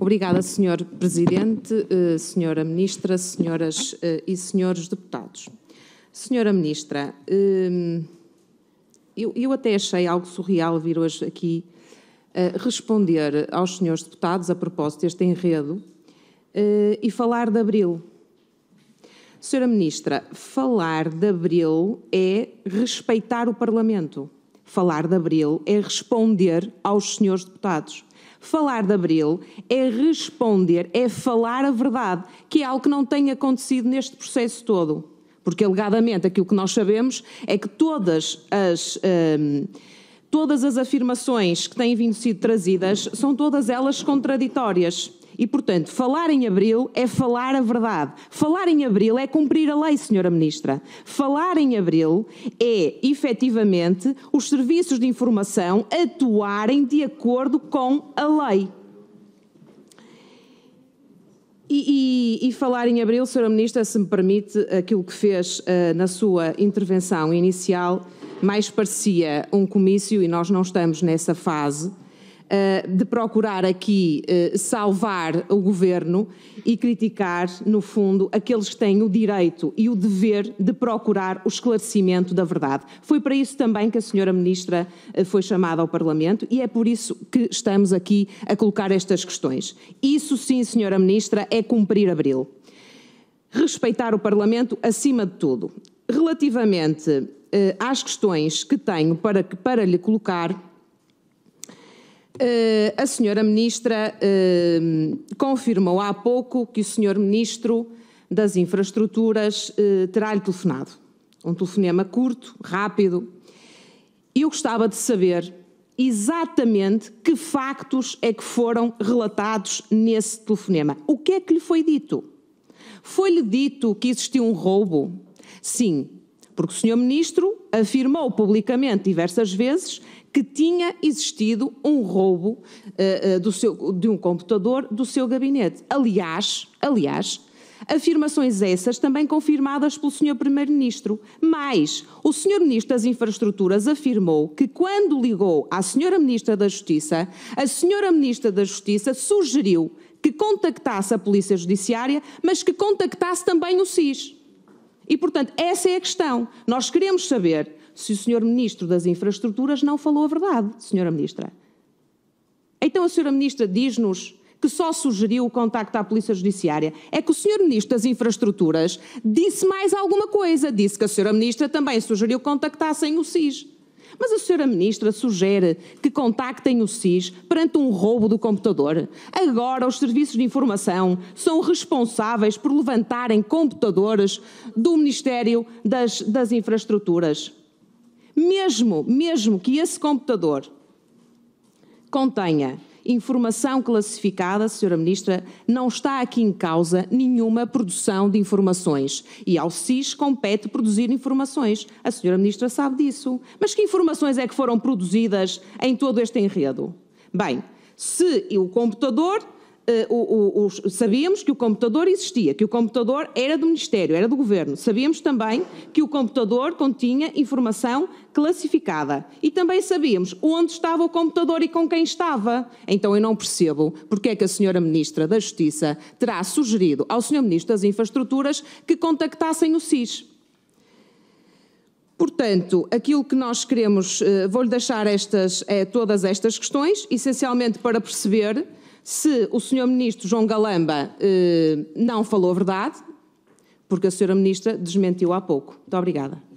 Obrigada, Sr. Presidente, eh, Sra. Ministra, Senhoras eh, e Senhores Deputados. Senhora Ministra, ehm, eu, eu até achei algo surreal vir hoje aqui eh, responder aos senhores deputados a propósito deste enredo e falar de Abril. Senhora Ministra, falar de Abril é respeitar o Parlamento. Falar de Abril é responder aos senhores deputados. Falar de abril é responder, é falar a verdade, que é algo que não tem acontecido neste processo todo. Porque, alegadamente, aquilo que nós sabemos é que todas as. Hum, todas as afirmações que têm vindo sido trazidas são todas elas contraditórias. E, portanto, falar em abril é falar a verdade. Falar em abril é cumprir a lei, senhora ministra. Falar em abril é, efetivamente, os serviços de informação atuarem de acordo com a lei. E, e, e, falar em abril, Sra. Ministra, se me permite, aquilo que fez uh, na sua intervenção inicial mais parecia um comício, e nós não estamos nessa fase, eh, de procurar aqui eh, salvar o governo e criticar, no fundo, aqueles que têm o direito e o dever de procurar o esclarecimento da verdade. Foi para isso também que a senhora ministra eh, foi chamada ao Parlamento e é por isso que estamos aqui a colocar estas questões. Isso sim, senhora ministra, é cumprir abril. Respeitar o Parlamento acima de tudo. Relativamente às questões que tenho para, para lhe colocar, Uh, a senhora ministra uh, confirmou há pouco que o senhor ministro das Infraestruturas uh, terá-lhe telefonado. Um telefonema curto, rápido. E eu gostava de saber exatamente que factos é que foram relatados nesse telefonema. O que é que lhe foi dito? Foi-lhe dito que existiu um roubo? Sim, porque o senhor ministro afirmou publicamente diversas vezes que tinha existido um roubo uh, uh, seu, de um computador do seu gabinete. Aliás, aliás, afirmações essas também confirmadas pelo senhor primeiro-ministro. Mas o senhor ministro das Infraestruturas afirmou que quando ligou à senhora ministra da Justiça, a senhora ministra da Justiça sugeriu que contactasse a Polícia Judiciária, mas que contactasse também o SIS. E, portanto, essa é a questão. Nós queremos saber se o Sr. Ministro das Infraestruturas não falou a verdade, Sra. Ministra. Então a Sra. Ministra diz-nos que só sugeriu o contacto à Polícia Judiciária. É que o Sr. Ministro das Infraestruturas disse mais alguma coisa. Disse que a Sra. Ministra também sugeriu contactar contactassem o SIS. Mas a senhora ministra sugere que contactem o SIS perante um roubo do computador. Agora os serviços de informação são responsáveis por levantarem computadores do Ministério das, das Infraestruturas. Mesmo, mesmo que esse computador contenha informação classificada, Sra. Ministra, não está aqui em causa nenhuma produção de informações. E ao SIS compete produzir informações. A Sra. Ministra sabe disso. Mas que informações é que foram produzidas em todo este enredo? Bem, se o computador eh, o, o, sabíamos que o computador existia, que o computador era do Ministério, era do Governo. Sabíamos também que o computador continha informação classificada. E também sabíamos onde estava o computador e com quem estava. Então eu não percebo porque é que a senhora Ministra da Justiça terá sugerido ao senhor Ministro das Infraestruturas que contactassem o SIS. Portanto, aquilo que nós queremos, eh, vou-lhe deixar estas, eh, todas estas questões, essencialmente para perceber se o senhor ministro João Galamba eh, não falou a verdade, porque a senhora ministra desmentiu há pouco. Muito obrigada.